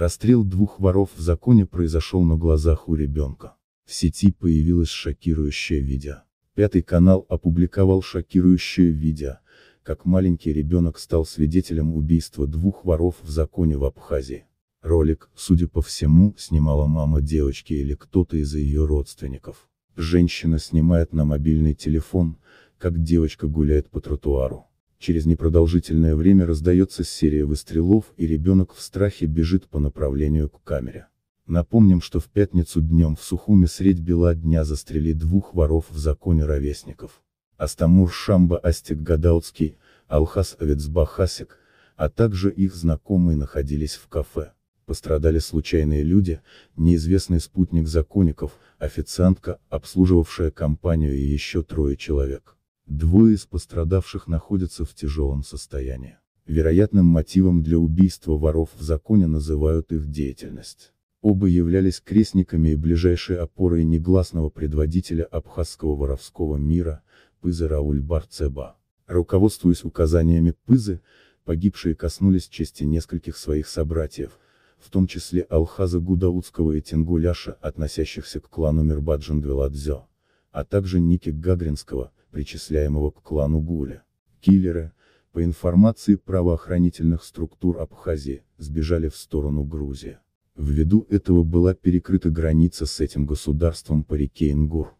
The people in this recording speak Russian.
Расстрел двух воров в законе произошел на глазах у ребенка. В сети появилось шокирующее видео. Пятый канал опубликовал шокирующее видео, как маленький ребенок стал свидетелем убийства двух воров в законе в Абхазии. Ролик, судя по всему, снимала мама девочки или кто-то из ее родственников. Женщина снимает на мобильный телефон, как девочка гуляет по тротуару. Через непродолжительное время раздается серия выстрелов и ребенок в страхе бежит по направлению к камере. Напомним, что в пятницу днем в Сухуме средь бела дня застрелит двух воров в законе ровесников. Астамур Шамба Астик Гадаутский, Алхас Авецбахасик, а также их знакомые находились в кафе. Пострадали случайные люди, неизвестный спутник законников, официантка, обслуживавшая компанию и еще трое человек. Двое из пострадавших находятся в тяжелом состоянии. Вероятным мотивом для убийства воров в законе называют их деятельность. Оба являлись крестниками и ближайшей опорой негласного предводителя абхазского воровского мира, Пызы Рауль Барцеба. Руководствуясь указаниями Пызы, погибшие коснулись чести нескольких своих собратьев, в том числе Алхаза Гудаутского и Тингуляша, относящихся к клану Мирбаджан а также Ники Гагринского, причисляемого к клану Гуля. Киллеры, по информации правоохранительных структур Абхазии, сбежали в сторону Грузии. Ввиду этого была перекрыта граница с этим государством по реке Ингур.